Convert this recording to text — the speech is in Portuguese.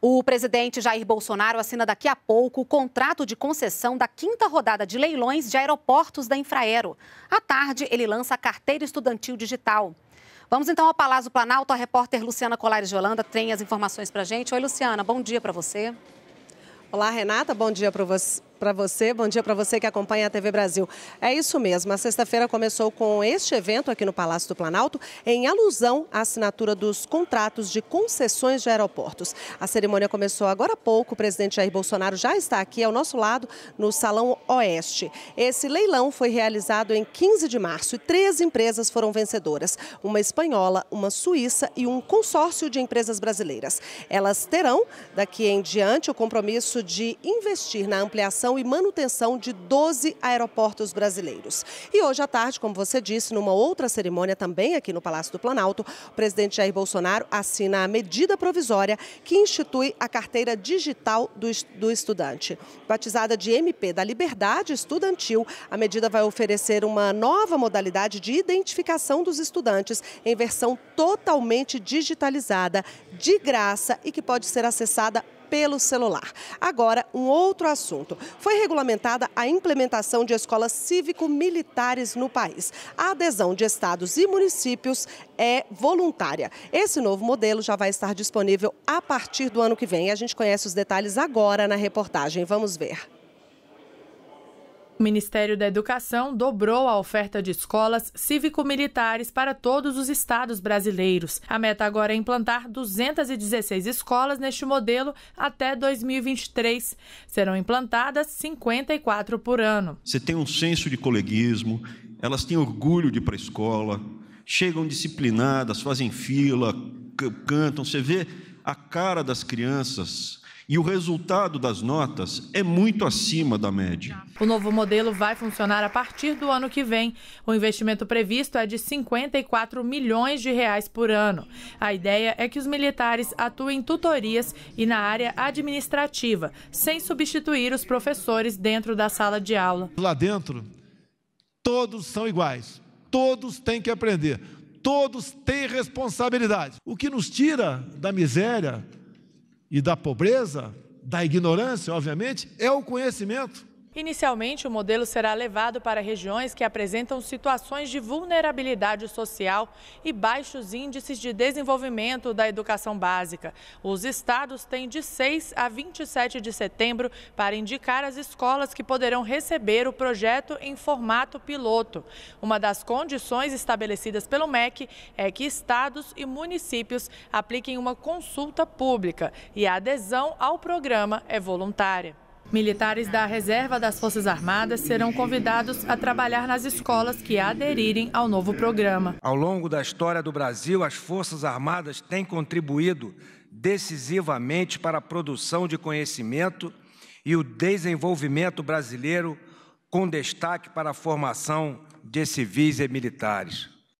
O presidente Jair Bolsonaro assina daqui a pouco o contrato de concessão da quinta rodada de leilões de aeroportos da Infraero. À tarde, ele lança a carteira estudantil digital. Vamos então ao Palácio Planalto. A repórter Luciana Colares de Holanda tem as informações para gente. Oi, Luciana, bom dia para você. Olá, Renata, bom dia para você para você, bom dia para você que acompanha a TV Brasil. É isso mesmo, a sexta-feira começou com este evento aqui no Palácio do Planalto, em alusão à assinatura dos contratos de concessões de aeroportos. A cerimônia começou agora há pouco, o presidente Jair Bolsonaro já está aqui ao nosso lado, no Salão Oeste. Esse leilão foi realizado em 15 de março e três empresas foram vencedoras, uma espanhola, uma suíça e um consórcio de empresas brasileiras. Elas terão, daqui em diante, o compromisso de investir na ampliação operação e manutenção de 12 aeroportos brasileiros. E hoje à tarde, como você disse, numa outra cerimônia também aqui no Palácio do Planalto, o presidente Jair Bolsonaro assina a medida provisória que institui a carteira digital do, do estudante. Batizada de MP da Liberdade Estudantil, a medida vai oferecer uma nova modalidade de identificação dos estudantes em versão totalmente digitalizada, de graça e que pode ser acessada pelo celular. Agora, um outro assunto. Foi regulamentada a implementação de escolas cívico-militares no país. A adesão de estados e municípios é voluntária. Esse novo modelo já vai estar disponível a partir do ano que vem. A gente conhece os detalhes agora na reportagem. Vamos ver. O Ministério da Educação dobrou a oferta de escolas cívico-militares para todos os estados brasileiros. A meta agora é implantar 216 escolas neste modelo até 2023. Serão implantadas 54 por ano. Você tem um senso de coleguismo, elas têm orgulho de ir para a escola, chegam disciplinadas, fazem fila, cantam. Você vê a cara das crianças e o resultado das notas é muito acima da média. O novo modelo vai funcionar a partir do ano que vem. O investimento previsto é de 54 milhões de reais por ano. A ideia é que os militares atuem em tutorias e na área administrativa, sem substituir os professores dentro da sala de aula. Lá dentro, todos são iguais, todos têm que aprender, todos têm responsabilidade. O que nos tira da miséria e da pobreza, da ignorância, obviamente, é o conhecimento. Inicialmente, o modelo será levado para regiões que apresentam situações de vulnerabilidade social e baixos índices de desenvolvimento da educação básica. Os estados têm de 6 a 27 de setembro para indicar as escolas que poderão receber o projeto em formato piloto. Uma das condições estabelecidas pelo MEC é que estados e municípios apliquem uma consulta pública e a adesão ao programa é voluntária. Militares da Reserva das Forças Armadas serão convidados a trabalhar nas escolas que aderirem ao novo programa. Ao longo da história do Brasil, as Forças Armadas têm contribuído decisivamente para a produção de conhecimento e o desenvolvimento brasileiro, com destaque para a formação de civis e militares.